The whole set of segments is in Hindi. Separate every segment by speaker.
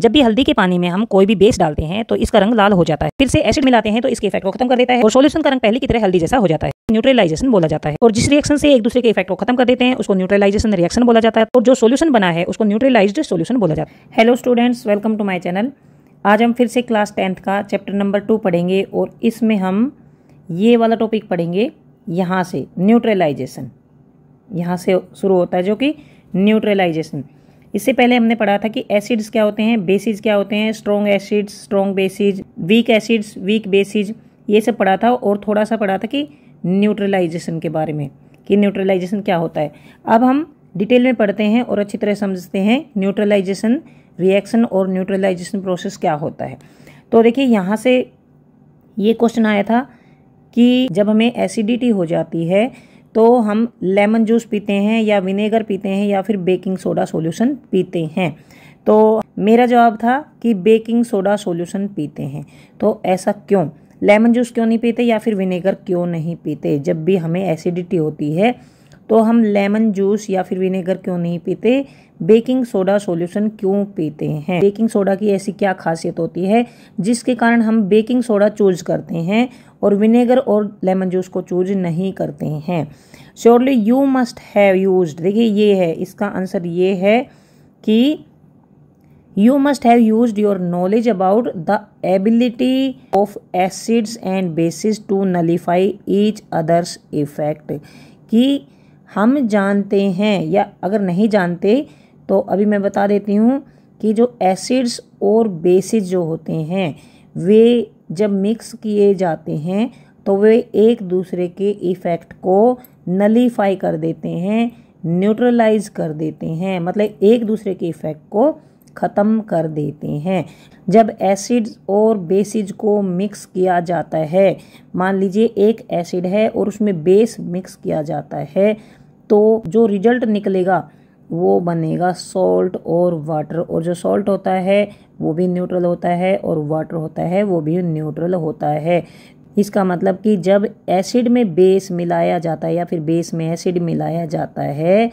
Speaker 1: जब भी हल्दी के पानी में हम कोई भी बेस डालते हैं तो इसका रंग लाल हो जाता है फिर से एसिड मिलाते हैं तो इसके इफेक्ट को खत्म कर देता है और सोल्यूशन का रंग पहले की तरह हल्दी जैसा हो जाता है न्यूट्रलाइजेशन बोला जाता है और जिस रिएक्शन से एक दूसरे के इफेक्ट को खत्म कर देते हैं उसको न्यूट्रलाइजेशन रिएक्शन बोला जाता है और जो सोल्यूशन बना है उसको न्यूट्रलाइज सोल्यूशन बोला जाता है hello students welcome to my channel आज हम फिर से क्लास टेंथ का चैप्टर नंबर टू पढ़ेंगे और इसमें हम ये वाला टॉपिक पढ़ेंगे यहाँ से न्यूट्रलाइजेशन यहाँ से शुरू होता है जो कि न्यूट्रलाइजेशन इससे पहले हमने पढ़ा था कि एसिड्स क्या होते हैं बेसिज क्या होते हैं strong acids strong bases weak acids weak bases ये सब पढ़ा था और थोड़ा सा पढ़ा था कि न्यूट्रलाइजेशन के बारे में कि न्यूट्रलाइजेशन क्या होता है अब हम डिटेल में पढ़ते हैं और अच्छी तरह समझते हैं न्यूट्रलाइजेशन रिएक्शन और न्यूट्रलाइजेशन प्रोसेस क्या होता है तो देखिए यहाँ से ये क्वेश्चन आया था कि जब हमें एसिडिटी हो जाती है तो हम लेमन जूस पीते हैं या विनेगर पीते हैं या फिर बेकिंग सोडा सोल्यूशन पीते हैं तो मेरा जवाब था कि बेकिंग सोडा सोल्यूशन पीते हैं तो ऐसा क्यों लेमन जूस क्यों नहीं पीते या फिर विनेगर क्यों नहीं पीते जब भी हमें एसिडिटी होती है तो हम लेमन जूस या फिर विनेगर क्यों नहीं पीते बेकिंग सोडा सॉल्यूशन क्यों पीते हैं बेकिंग सोडा की ऐसी क्या खासियत होती है जिसके कारण हम बेकिंग सोडा चूज करते हैं और विनेगर और लेमन जूस को चूज नहीं करते हैं surely you must have use देखिए ये है इसका आंसर ये है कि you must have use your knowledge about the ability of acids and bases to nullify each others effect कि हम जानते हैं या अगर नहीं जानते तो अभी मैं बता देती हूँ कि जो एसिड्स और बेसिस जो होते हैं वे जब मिक्स किए जाते हैं तो वे एक दूसरे के इफ़ेक्ट को नलीफाई कर देते हैं न्यूट्रलाइज कर देते हैं मतलब एक दूसरे के इफ़ेक्ट को ख़त्म कर देते हैं जब एसिड्स और बेसिज को मिक्स किया जाता है मान लीजिए एक एसिड है और उसमें बेस मिक्स किया जाता है तो जो रिजल्ट निकलेगा वो बनेगा सॉल्ट और वाटर और जो सॉल्ट होता है वो भी न्यूट्रल होता है और वाटर होता है वो भी न्यूट्रल होता है इसका मतलब कि जब एसिड में बेस मिलाया जाता है या फिर बेस में एसिड मिलाया जाता है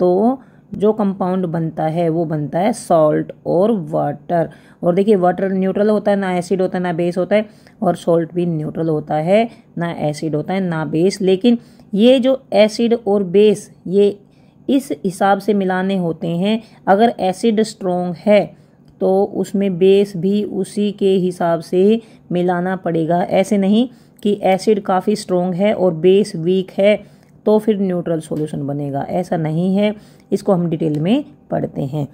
Speaker 1: तो जो कंपाउंड बनता है वो बनता है सॉल्ट और वाटर और देखिए वाटर न्यूट्रल होता है ना एसिड होता है ना बेस होता है और सॉल्ट भी न्यूट्रल होता है ना एसिड होता है ना बेस लेकिन ये जो एसिड और बेस ये इस हिसाब से मिलाने होते हैं अगर एसिड स्ट्रोंग है तो उसमें बेस भी उसी के हिसाब से मिलाना पड़ेगा ऐसे नहीं कि एसिड काफ़ी स्ट्रोंग है और बेस वीक है तो फिर न्यूट्रल सॉल्यूशन बनेगा ऐसा नहीं है इसको हम डिटेल में पढ़ते हैं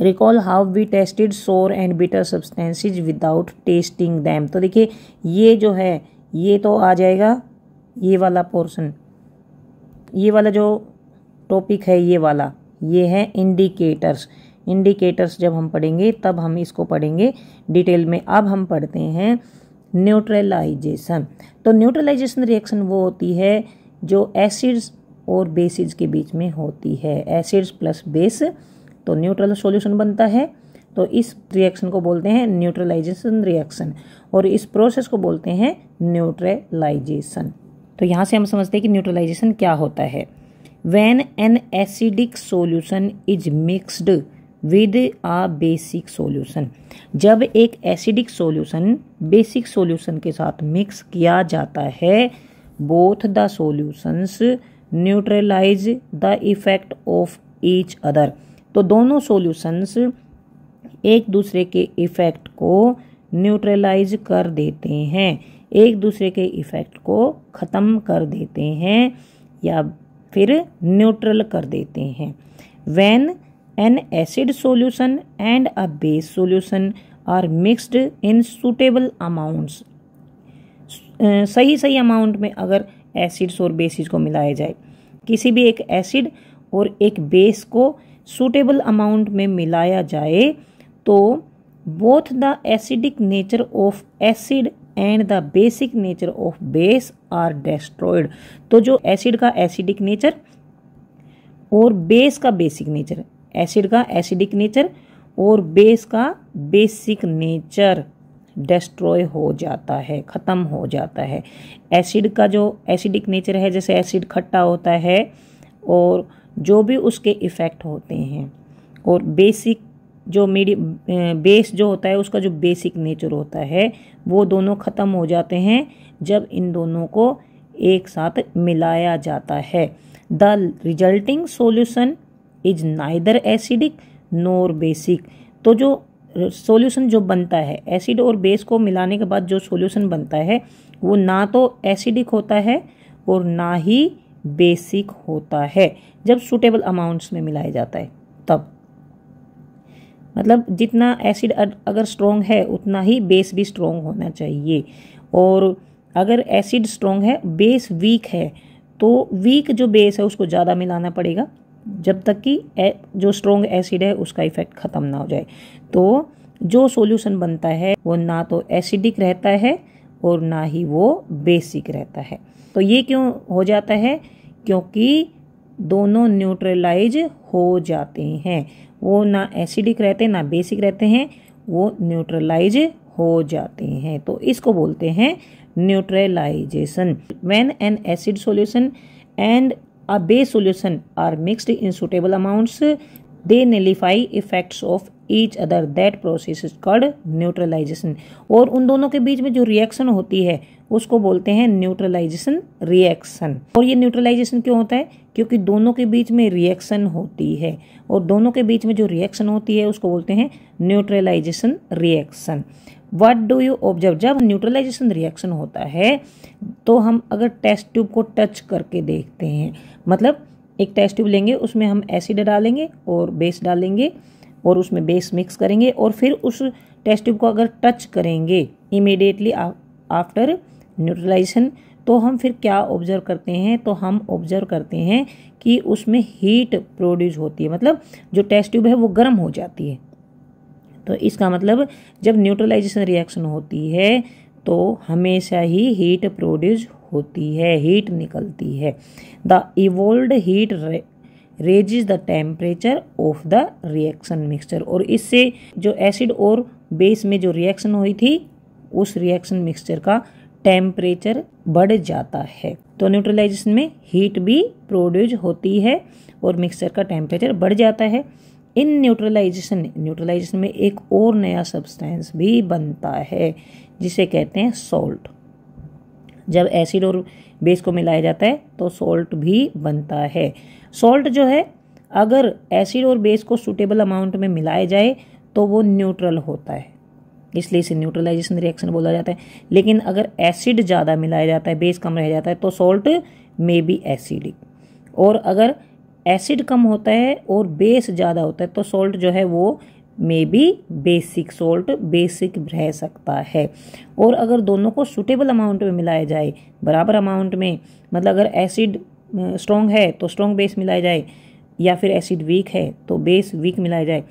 Speaker 1: recall how we tested sour and bitter substances without testing them तो देखिए ये जो है ये तो आ जाएगा ये वाला पोर्सन ये वाला जो टॉपिक है ये वाला ये है इंडिकेटर्स इंडिकेटर्स जब हम पढ़ेंगे तब हम इसको पढ़ेंगे डिटेल में अब हम पढ़ते हैं न्यूट्रलाइजेशन तो न्यूट्रलाइजेशन रिएक्शन वो होती है जो एसिड्स और बेसिस के बीच में होती है एसिड्स प्लस बेस तो न्यूट्रल सॉल्यूशन बनता है तो इस रिएक्शन को बोलते हैं न्यूट्रलाइजेशन रिएक्शन और इस प्रोसेस को बोलते हैं न्यूट्रलाइजेशन तो यहाँ से हम समझते हैं कि न्यूट्रलाइजेशन क्या होता है when an acidic solution is mixed with a basic solution जब एक एसिडिक सोल्यूशन बेसिक सोल्यूशन के साथ मिक्स किया जाता है both the solutions neutralise the effect of each other तो दोनों सोल्यूशंस एक दूसरे के इफेक्ट को न्यूट्रलाइज कर देते हैं एक दूसरे के इफेक्ट को ख़त्म कर देते हैं या फिर न्यूट्रल कर देते हैं when an acid solution and a base solution are mixed in suitable amounts सही सही अमाउंट में अगर एसिड्स और बेसिस को मिलाया जाए किसी भी एक एसिड और एक बेस को सूटेबल अमाउंट में मिलाया जाए तो both the acidic nature of acid and the basic nature of base are destroyed तो जो एसिड का एसिडिक नेचर और बेस का बेसिक नेचर एसिड का एसिडिक नेचर और बेस का बेसिक नेचर डिस्ट्रॉय हो जाता है ख़त्म हो जाता है एसिड का जो एसिडिक नेचर है जैसे एसिड खट्टा होता है और जो भी उसके इफ़ेक्ट होते हैं और बेसिक जो मीडियम बेस जो होता है उसका जो बेसिक नेचर होता है वो दोनों ख़त्म हो जाते हैं जब इन दोनों को एक साथ मिलाया जाता है the resulting solution is neither acidic nor basic तो जो सोल्यूशन जो बनता है एसिड और बेस को मिलाने के बाद जो सोल्यूशन बनता है वो ना तो एसिडिक होता है और ना ही बेसिक होता है जब सूटेबल अमाउंट्स में मिलाया जाता है तब मतलब जितना एसिड अगर स्ट्रॉन्ग है उतना ही बेस भी स्ट्रॉन्ग होना चाहिए और अगर एसिड स्ट्रॉन्ग है बेस वीक है तो वीक जो बेस है उसको ज़्यादा मिलाना पड़ेगा जब तक कि जो स्ट्रॉन्ग एसिड है उसका इफेक्ट ख़त्म ना हो जाए तो जो सॉल्यूशन बनता है वो ना तो एसिडिक रहता है और ना ही वो बेसिक रहता है तो ये क्यों हो जाता है क्योंकि दोनों न्यूट्रलाइज हो जाते हैं वो ना एसिडिक रहते ना बेसिक रहते हैं वो न्यूट्रलाइज हो जाते हैं तो इसको बोलते हैं neutralisation when an acid solution and a base solution are mixed in suitable amounts they nullify effects of each other that process is called neutralisation और उन दोनों के बीच में जो रिएक्शन होती है उसको बोलते हैं न्यूट्रलाइजेशन रिएक्शन और ये न्यूट्रलाइजेशन क्यों होता है क्योंकि दोनों के बीच में रिएक्शन होती है और दोनों के बीच में जो रिएक्शन होती है उसको बोलते हैं neutralisation reaction what do you observe जब न्यूट्रलाइजेशन रिएक्शन होता है तो हम अगर टेस्ट ट्यूब को टच करके देखते हैं मतलब एक टेस्ट ट्यूब लेंगे उसमें हम एसिड डालेंगे और बेस डालेंगे और उसमें बेस मिक्स करेंगे और फिर उस टेस्ट ट्यूब को अगर टच करेंगे इमिडिएटली आफ्टर न्यूट्रलाइजेशन तो हम फिर क्या ऑब्जर्व करते हैं तो हम ऑब्जर्व करते हैं कि उसमें हीट प्रोड्यूस होती है मतलब जो टेस्ट ट्यूब है वो गर्म हो जाती है तो इसका मतलब जब न्यूट्रलाइजेशन रिएक्शन होती है तो हमेशा ही हीट प्रोड्यूस होती है हीट निकलती है the evolved heat raises the temperature of the reaction mixture और इससे जो एसिड और बेस में जो रिएक्शन हुई थी उस रिएक्शन मिक्सचर का टेम्परेचर बढ़ जाता है तो न्यूट्रलाइजेशन में हीट भी प्रोड्यूस होती है और मिक्सचर का टेम्परेचर बढ़ जाता है इन न्यूट्रलाइजेशन न्यूट्रलाइजेशन में एक और नया सब्सटेंस भी बनता है जिसे कहते हैं सॉल्ट जब एसिड और बेस को मिलाया जाता है तो सॉल्ट भी बनता है सॉल्ट जो है अगर एसिड और बेस को सूटेबल अमाउंट में मिलाया जाए तो वो न्यूट्रल होता है इसलिए इसे न्यूट्रलाइजेशन रिएक्शन बोला जाता है लेकिन अगर एसिड ज़्यादा मिलाया जाता है बेस कम रह जाता है तो सॉल्ट मे बी एसिडिक और अगर एसिड कम होता है और बेस ज़्यादा होता है तो सॉल्ट जो है वो may be basic salt basic रह सकता है और अगर दोनों को सुटेबल अमाउंट में मिलाया जाए बराबर अमाउंट में मतलब अगर एसिड स्ट्रॉन्ग है तो स्ट्रॉन्ग बेस मिलाया जाए या फिर एसिड वीक है तो बेस वीक मिलाया जाए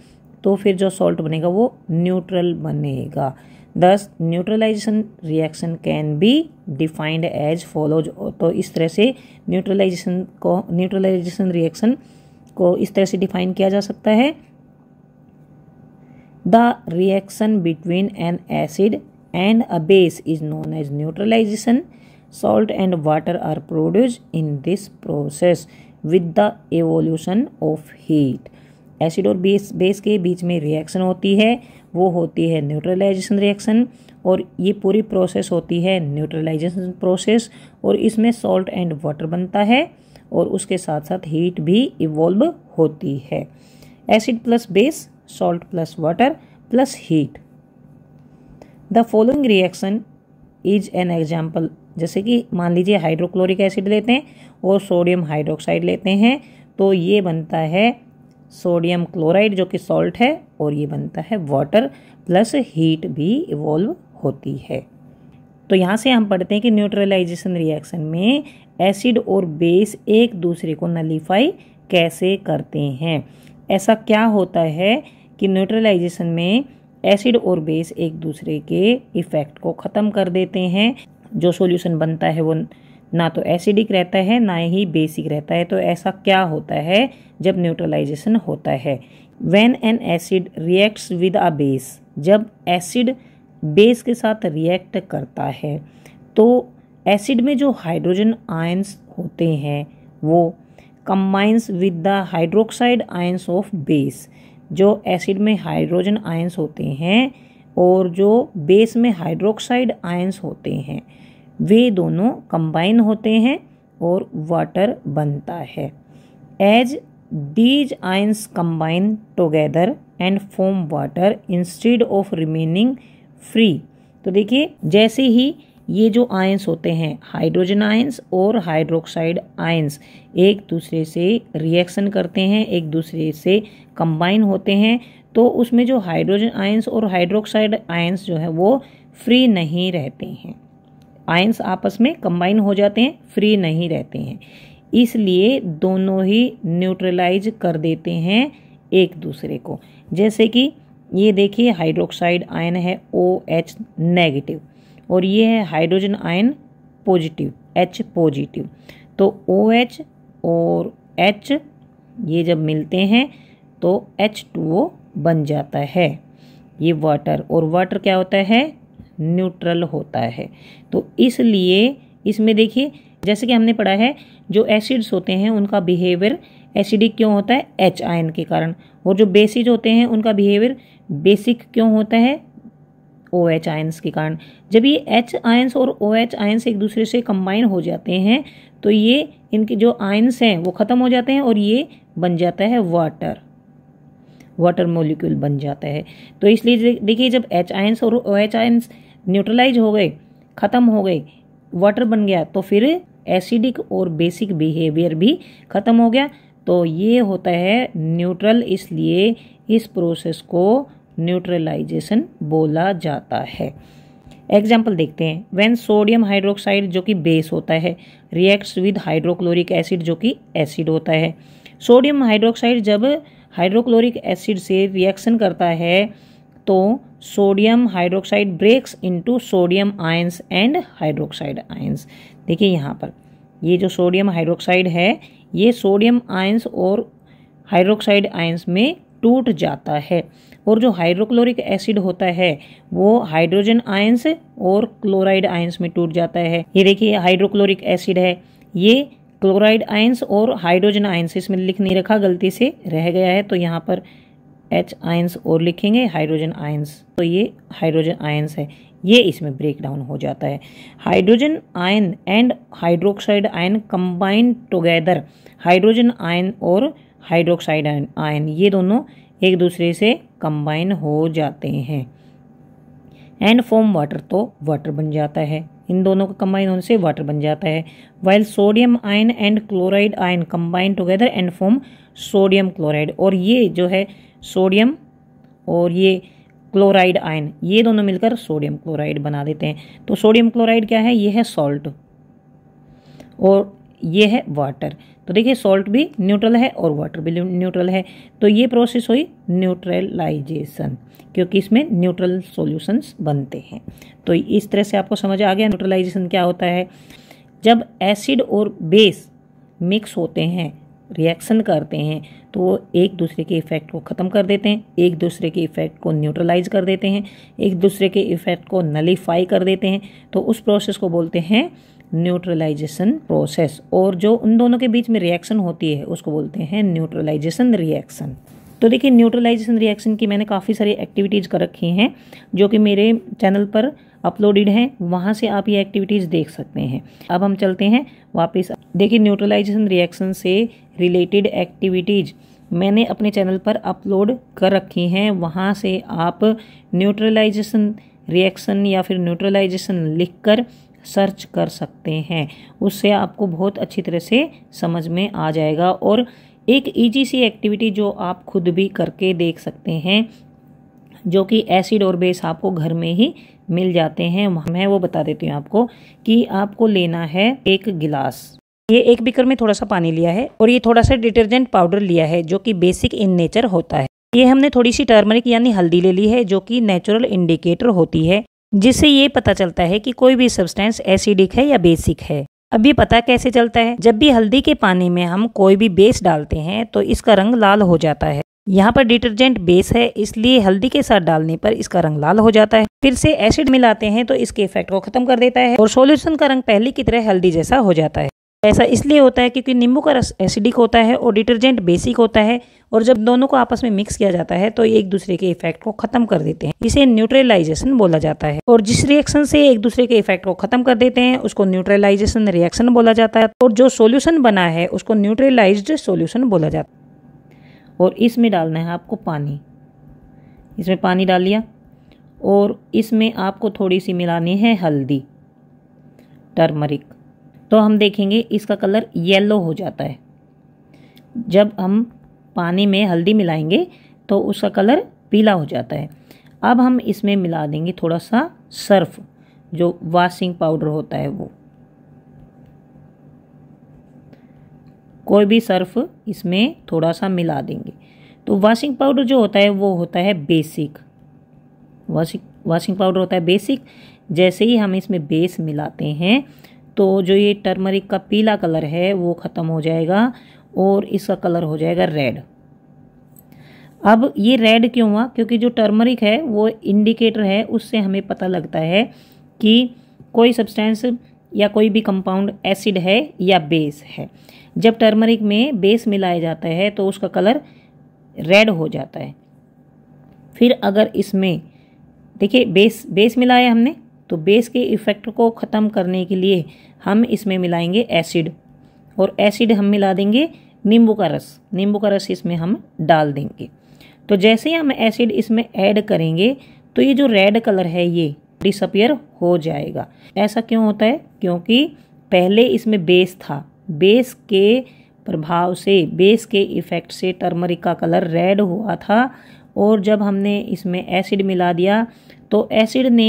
Speaker 1: तो फिर जो सॉल्ट बनेगा वो न्यूट्रल बनेगा thus neutralisation reaction can be defined as follows तो इस तरह से न्यूट्रलाइजेशन को न्यूट्रलाइजेशन रिएक्शन को इस तरह से डिफाइन किया जा सकता है the reaction between an acid and a base is known as neutralisation salt and water are produce in this process with the evolution of heat acid और बेस बेस के बीच में रिएक्शन होती है वो होती है न्यूट्रलाइजेशन रिएक्शन और ये पूरी प्रोसेस होती है न्यूट्रलाइजेशन प्रोसेस और इसमें सॉल्ट एंड वाटर बनता है और उसके साथ साथ हीट भी इवॉल्व होती है acid plus base salt plus water plus heat the following reaction is an example जैसे कि मान लीजिए हाइड्रोक्लोरिक एसिड लेते हैं और सोडियम हाइड्रोक्साइड लेते हैं तो ये बनता है सोडियम क्लोराइड जो कि सॉल्ट है और ये बनता है वाटर प्लस हीट भी इवॉल्व होती है तो यहाँ से हम पढ़ते हैं कि न्यूट्रलाइजेशन रिएक्शन में एसिड और बेस एक दूसरे को नलीफाई कैसे करते हैं ऐसा क्या होता है कि न्यूट्रलाइजेशन में एसिड और बेस एक दूसरे के इफ़ेक्ट को ख़त्म कर देते हैं जो सॉल्यूशन बनता है वो ना तो एसिडिक रहता है ना ही बेसिक रहता है तो ऐसा क्या होता है जब न्यूट्रलाइजेशन होता है when an acid reacts with a base जब एसिड बेस के साथ रिएक्ट करता है तो एसिड में जो हाइड्रोजन आयन्स होते हैं वो combines with the hydroxide ions of base जो एसिड में हाइड्रोजन आयंस होते हैं और जो बेस में हाइड्रोक्साइड आयंस होते हैं वे दोनों कंबाइन होते हैं और वाटर बनता है as these ions combine together and form water instead of remaining free तो देखिए जैसे ही ये जो आयंस होते हैं हाइड्रोजन आयंस और हाइड्रोक्साइड आयंस एक दूसरे से रिएक्शन करते हैं एक दूसरे से कंबाइन होते हैं तो उसमें जो हाइड्रोजन आयंस और हाइड्रोक्साइड आयंस जो है वो फ्री नहीं रहते हैं आयंस आपस में कंबाइन हो जाते हैं फ्री नहीं रहते हैं इसलिए दोनों ही न्यूट्रलाइज कर देते हैं एक दूसरे को जैसे कि ये देखिए हाइड्रोक्साइड आयन है ओ एच नेगेटिव और ये है hydrogen ion positive H positive तो ओ एच और एच ये जब मिलते हैं तो एच टू ओ बन जाता है ये वाटर और वाटर क्या होता है न्यूट्रल होता है तो इसलिए इसमें देखिए जैसे कि हमने पढ़ा है जो एसिड्स होते हैं उनका बिहेवियर एसिडिक क्यों होता है एच आयन के कारण और जो बेसिज होते हैं उनका बिहेवियर बेसिक क्यों होता है ओ एच आयंस के कारण जब ये एच आयंस और ओ एच आयंस एक दूसरे से कंबाइन हो जाते हैं तो ये इनके जो आयंस हैं वो ख़त्म हो जाते हैं और ये बन जाता है वाटर वाटर मोलिक्यूल बन जाता है तो इसलिए देखिए जब एच आयंस और ओ एच आयंस न्यूट्रलाइज हो गए ख़त्म हो गए वाटर बन गया तो फिर एसिडिक और बेसिक बिहेवियर भी ख़त्म हो गया तो ये होता है न्यूट्रल इसलिए इस प्रोसेस को न्यूट्रलाइजेशन बोला जाता है एग्जाम्पल देखते हैं वेन सोडियम हाइड्रोक्साइड जो कि बेस होता है रिएक्ट्स विद हाइड्रोक्लोरिक एसिड जो कि एसिड होता है सोडियम हाइड्रोक्साइड जब हाइड्रोक्लोरिक एसिड से रिएक्शन करता है तो sodium hydroxide breaks into sodium ions and hydroxide ions देखिए यहाँ पर ये जो सोडियम हाइड्रोक्साइड है ये सोडियम आयंस और हाइड्रोक्साइड आयंस में टूट जाता है और जो हाइड्रोक्लोरिक एसिड होता है वो हाइड्रोजन आयंस और क्लोराइड आयंस में टूट जाता है ये देखिए हाइड्रोक्लोरिक एसिड है ये क्लोराइड आयंस और हाइड्रोजन आयंस इसमें लिख नहीं रखा गलती से रह गया है तो यहाँ पर एच आयंस और लिखेंगे हाइड्रोजन आयंस तो ये हाइड्रोजन आयंस है ये इसमें ब्रेक डाउन हो जाता है hydrogen ion and hydroxide ion combined together hydrogen ion और हाइड्रोक्साइड आयन ये दोनों एक दूसरे से कंबाइन हो जाते हैं एंड फॉर्म वाटर तो वाटर बन जाता है इन दोनों का कंबाइन होने से वाटर बन जाता है while sodium ion and chloride ion combine together and form sodium chloride और ये जो है सोडियम और ये क्लोराइड आयन ये दोनों मिलकर सोडियम क्लोराइड बना देते हैं तो सोडियम क्लोराइड क्या है ये है सॉल्ट और ये है वाटर तो देखिए सॉल्ट भी न्यूट्रल है और वाटर भी न्यूट्रल है तो ये प्रोसेस हुई न्यूट्रलाइजेशन क्योंकि इसमें न्यूट्रल सॉल्यूशंस बनते हैं तो इस तरह से आपको समझ आ गया न्यूट्रलाइजेशन क्या होता है जब एसिड और बेस मिक्स होते हैं रिएक्शन करते हैं तो वो एक दूसरे के इफ़ेक्ट को ख़त्म कर देते हैं एक दूसरे के इफ़ेक्ट को न्यूट्रलाइज कर देते हैं एक दूसरे के इफ़ेक्ट को नलीफाई कर देते हैं तो उस प्रोसेस को बोलते हैं न्यूट्रलाइजेशन प्रोसेस और जो उन दोनों के बीच में रिएक्शन होती है उसको बोलते हैं न्यूट्रलाइजेशन रिएक्शन तो देखिए न्यूट्रलाइजेशन रिएक्शन की मैंने काफ़ी सारी एक्टिविटीज़ कर रखी हैं जो कि मेरे चैनल पर अपलोडेड हैं वहाँ से आप ये एक्टिविटीज़ देख सकते हैं अब हम चलते हैं वापस देखिए न्यूट्रलाइजेशन रिएक्शन से रिलेटेड एक्टिविटीज़ मैंने अपने चैनल पर अपलोड कर रखी हैं वहाँ से आप न्यूट्रलाइजेशन रिएक्शन या फिर न्यूट्रलाइजेशन लिख कर सर्च कर सकते हैं उससे आपको बहुत अच्छी तरह से समझ में आ जाएगा और एक ईजी सी एक्टिविटी जो आप खुद भी करके देख सकते हैं जो कि एसिड और बेस आपको घर में ही मिल जाते हैं मैं वो बता देती हूँ आपको कि आपको लेना है एक गिलास ये एक बिकर में थोड़ा सा पानी लिया है और ये थोड़ा सा डिटर्जेंट पाउडर लिया है जो कि बेसिक इन नेचर होता है ये हमने थोड़ी सी टर्मरिक यानी हल्दी ले ली है जो कि नेचुरल इंडिकेटर होती है जिससे ये पता चलता है कि कोई भी सब्सटेंस एसिडिक है या बेसिक है अब ये पता कैसे चलता है जब भी हल्दी के पानी में हम कोई भी बेस डालते हैं तो इसका रंग लाल हो जाता है यहाँ पर डिटर्जेंट बेस है इसलिए हल्दी के साथ डालने पर इसका रंग लाल हो जाता है फिर से एसिड मिलाते हैं तो इसके इफेक्ट को खत्म कर देता है और सोल्यूशन का रंग पहले की तरह हल्दी जैसा हो जाता है ऐसा इसलिए होता है क्योंकि नींबू का रस एसिडिक होता है और डिटर्जेंट बेसिक होता है और जब दोनों को आपस में मिक्स किया जाता है तो एक दूसरे के इफेक्ट को खत्म कर देते हैं इसे न्यूट्रलाइजेशन बोला जाता है और जिस रिएक्शन से एक दूसरे के इफेक्ट को खत्म कर देते हैं उसको न्यूट्रलाइजेशन रिएक्शन बोला जाता है और जो सोल्यूशन बना है उसको न्यूट्रलाइज सोल्यूशन बोला जाता है और इसमें डालना है आपको पानी इसमें पानी डाल लिया और इसमें आपको थोड़ी सी मिलानी है हल्दी टर्मरिक तो हम देखेंगे इसका कलर येलो हो जाता है जब हम पानी में हल्दी मिलाएंगे तो उसका कलर पीला हो जाता है अब हम इसमें मिला देंगे थोड़ा सा सर्फ जो वाशिंग पाउडर होता है वो कोई भी सर्फ इसमें थोड़ा सा मिला देंगे तो वॉशिंग पाउडर जो होता है वो होता है बेसिक वाशिंग वॉशिंग पाउडर होता है बेसिक जैसे ही हम इसमें बेस मिलाते हैं तो जो ये टर्मरिक का पीला कलर है वो ख़त्म हो जाएगा और इसका कलर हो जाएगा रेड अब ये रेड क्यों हुआ क्योंकि जो टर्मरिक है वो इंडिकेटर है उससे हमें पता लगता है कि कोई सब्सटेंस या कोई भी कंपाउंड एसिड है या बेस है जब टर्मरिक में बेस मिलाया जाता है तो उसका कलर रेड हो जाता है फिर अगर इसमें देखिए बेस बेस मिलाया हमने तो बेस के इफ़ेक्ट को ख़त्म करने के लिए हम इसमें मिलाएंगे एसिड और एसिड हम मिला देंगे नींबू का रस नींबू का रस इसमें हम डाल देंगे तो जैसे ही हम एसिड इसमें ऐड करेंगे तो ये जो रेड कलर है ये डिसअपियर हो जाएगा ऐसा क्यों होता है क्योंकि पहले इसमें बेस था बेस के प्रभाव से बेस के इफ़ेक्ट से टर्मरिक का कलर रेड हुआ था और जब हमने इसमें एसिड मिला दिया तो एसिड ने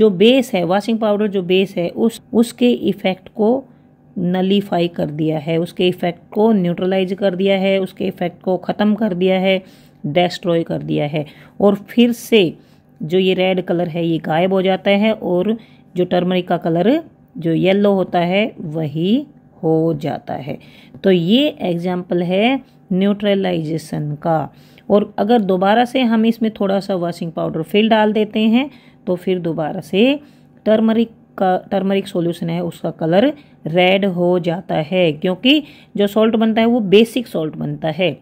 Speaker 1: जो बेस है वॉशिंग पाउडर जो बेस है उस उसके इफ़ेक्ट को नलीफाई कर दिया है उसके इफ़ेक्ट को न्यूट्रलाइज कर दिया है उसके इफ़ेक्ट को ख़त्म कर दिया है डेस्ट्रॉय कर दिया है और फिर से जो ये रेड कलर है ये गायब हो जाता है और जो टर्मरिक का कलर जो येलो होता है वही हो जाता है तो ये एग्जाम्पल है न्यूट्रलाइजेशन का और अगर दोबारा से हम इसमें थोड़ा सा वॉशिंग पाउडर फिर डाल देते हैं तो फिर दोबारा से टर्मरिक का टर्मरिक सॉल्यूशन है उसका कलर रेड हो जाता है क्योंकि जो सॉल्ट बनता है वो बेसिक सॉल्ट बनता है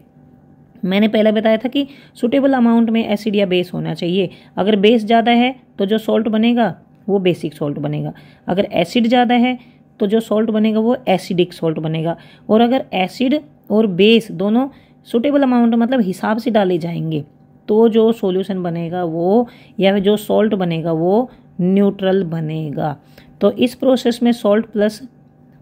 Speaker 1: मैंने पहले बताया था कि सुटेबल अमाउंट में एसिड या बेस होना चाहिए अगर बेस ज़्यादा है तो जो सॉल्ट बनेगा वो बेसिक सॉल्ट बनेगा अगर एसिड ज़्यादा है तो जो सॉल्ट बनेगा वो एसिडिक सॉल्ट बनेगा और अगर एसिड और बेस दोनों सुटेबल अमाउंट मतलब हिसाब से डाले जाएंगे तो जो सॉल्यूशन बनेगा वो या जो सॉल्ट बनेगा वो न्यूट्रल बनेगा तो इस प्रोसेस में सॉल्ट प्लस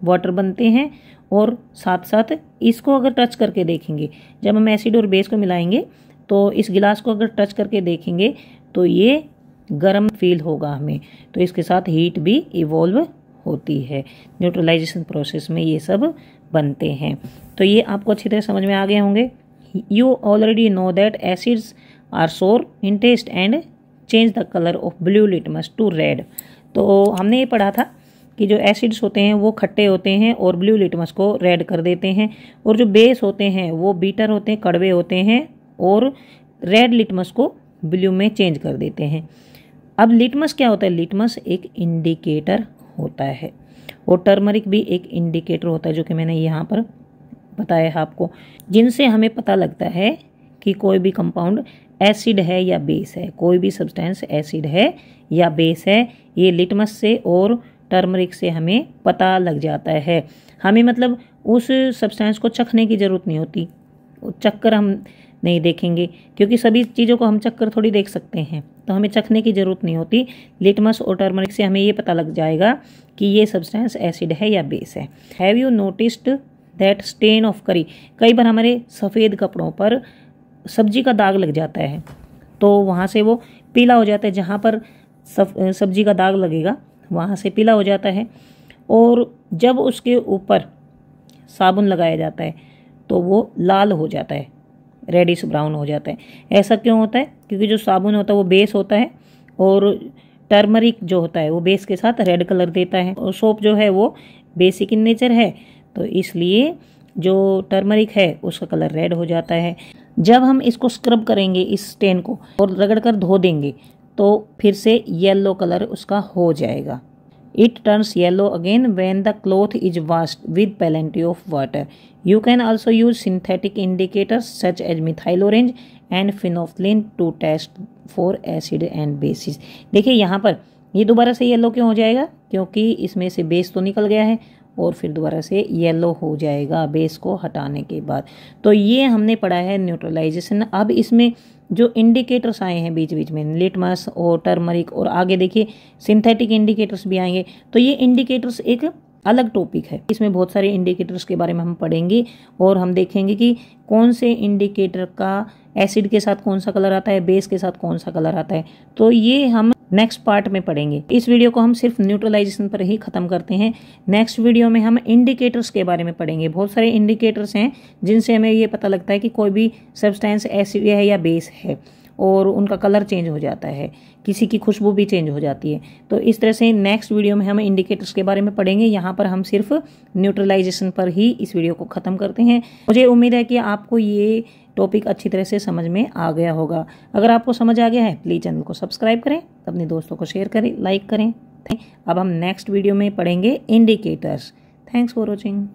Speaker 1: वाटर बनते हैं और साथ साथ इसको अगर टच करके देखेंगे जब हम एसिड और बेस को मिलाएंगे तो इस गिलास को अगर टच करके देखेंगे तो ये गर्म फील होगा हमें तो इसके साथ हीट भी इवॉल्व होती है न्यूट्रलाइजेशन प्रोसेस में ये सब बनते हैं तो ये आपको अच्छी तरह समझ में आ गए होंगे you already know that acids are sour in taste and change the colour of blue litmus to red तो हमने ये पढ़ा था कि जो एसिड्स होते हैं वो खट्टे होते हैं और ब्लू लिटमस को रेड कर देते हैं और जो बेस होते हैं वो बीटर होते हैं कड़वे होते हैं और रेड लिटमस को ब्लू में चेंज कर देते हैं अब लिटमस क्या होता है लिटमस एक इंडिकेटर होता है और टर्मरिक भी एक इंडिकेटर होता है जो कि मैंने यहाँ पर बताया है आपको जिनसे हमें पता लगता है कि कोई भी कंपाउंड एसिड है या बेस है कोई भी सब्सटेंस एसिड है या बेस है ये लिटमस से और टर्मरिक से हमें पता लग जाता है हमें मतलब उस सब्सटेंस को चखने की ज़रूरत नहीं होती चक्कर हम नहीं देखेंगे क्योंकि सभी चीज़ों को हम चक्कर थोड़ी देख सकते हैं तो हमें चखने की ज़रूरत नहीं होती लिटमस और टर्मरिक से हमें ये पता लग जाएगा कि ये सब्सटेंस एसिड है या बेस है have you noticed that stain of curry कई बार हमारे सफ़ेद कपड़ों पर सब्जी का दाग लग जाता है तो वहाँ से वो पीला हो जाता है जहाँ पर सब्जी का दाग लगेगा वहाँ से पीला हो जाता है और जब उसके ऊपर साबुन लगाया जाता है तो वो लाल हो जाता है रेडिश ब्राउन हो जाता है ऐसा क्यों होता है क्योंकि जो साबुन होता है वो बेस होता है और टर्मरिक जो होता है वो बेस के साथ रेड कलर देता है और सोप जो है वो बेसिक इन नेचर है तो इसलिए जो टर्मरिक है उसका कलर रेड हो जाता है जब हम इसको स्क्रब करेंगे इस स्टेन को और रगड़ कर धो देंगे तो फिर से येलो कलर उसका हो जाएगा it turns yellow again when the cloth is washed with plenty of water you can also use synthetic indicator such as methyl orange and phenolphthalein to test for acid and bases देखिए यहाँ पर ये दोबारा से येलो क्यों हो जाएगा क्योंकि इसमें से बेस तो निकल गया है और फिर दोबारा से येलो हो जाएगा बेस को हटाने के बाद तो ये हमने पढ़ा है न्यूट्रलाइजेशन अब इसमें जो इंडिकेटर्स आए हैं बीच बीच में लिटमस और टर्मरिक और आगे देखिए सिंथेटिक इंडिकेटर्स भी आएंगे तो ये इंडिकेटर्स एक अलग टॉपिक है इसमें बहुत सारे इंडिकेटर्स के बारे में हम पढ़ेंगे और हम देखेंगे कि कौन से इंडिकेटर का एसिड के साथ कौन सा कलर आता है बेस के साथ कौन सा कलर आता है तो ये हम नेक्स्ट पार्ट में पढ़ेंगे इस वीडियो को हम सिर्फ न्यूट्रलाइजेशन पर ही ख़त्म करते हैं नेक्स्ट वीडियो में हम इंडिकेटर्स के बारे में पढ़ेंगे बहुत सारे इंडिकेटर्स हैं जिनसे हमें ये पता लगता है कि कोई भी सब्सटेंस एसिड है या बेस है और उनका कलर चेंज हो जाता है किसी की खुशबू भी चेंज हो जाती है तो इस तरह से नेक्स्ट वीडियो में हम इंडिकेटर्स के बारे में पढ़ेंगे यहाँ पर हम सिर्फ न्यूट्रलाइजेशन पर ही इस वीडियो को ख़त्म करते हैं मुझे उम्मीद है कि आपको ये टॉपिक अच्छी तरह से समझ में आ गया होगा अगर आपको समझ आ गया है प्लीज़ चैनल को सब्सक्राइब करें अपने दोस्तों को शेयर करें लाइक करें अब हम नेक्स्ट वीडियो में पढ़ेंगे इंडिकेटर्स थैंक्स फॉर वॉचिंग